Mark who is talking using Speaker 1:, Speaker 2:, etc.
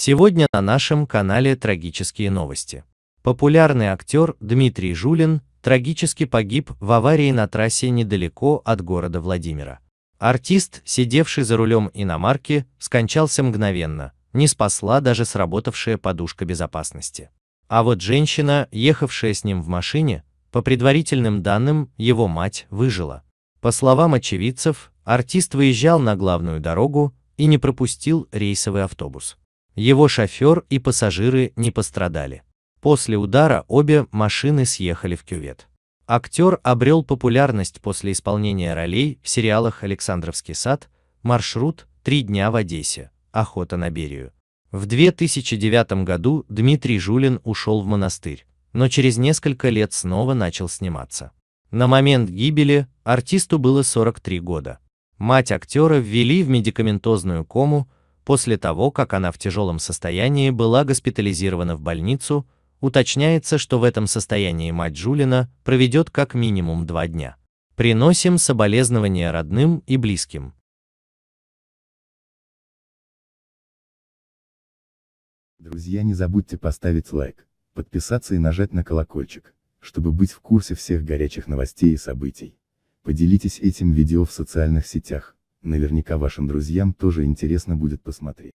Speaker 1: Сегодня на нашем канале трагические новости. Популярный актер Дмитрий Жулин трагически погиб в аварии на трассе недалеко от города Владимира. Артист, сидевший за рулем иномарки, скончался мгновенно, не спасла даже сработавшая подушка безопасности. А вот женщина, ехавшая с ним в машине, по предварительным данным, его мать выжила. По словам очевидцев, артист выезжал на главную дорогу и не пропустил рейсовый автобус. Его шофер и пассажиры не пострадали. После удара обе машины съехали в кювет. Актер обрел популярность после исполнения ролей в сериалах «Александровский сад», «Маршрут», «Три дня в Одессе», «Охота на Берию». В 2009 году Дмитрий Жулин ушел в монастырь, но через несколько лет снова начал сниматься. На момент гибели артисту было 43 года. Мать актера ввели в медикаментозную кому, после того, как она в тяжелом состоянии была госпитализирована в больницу, уточняется, что в этом состоянии мать Джулина проведет как минимум два дня. Приносим соболезнования
Speaker 2: родным и близким. Друзья, не забудьте поставить лайк, подписаться и нажать на колокольчик, чтобы быть в курсе всех горячих новостей и событий. Поделитесь этим видео в социальных сетях наверняка вашим друзьям тоже интересно будет посмотреть.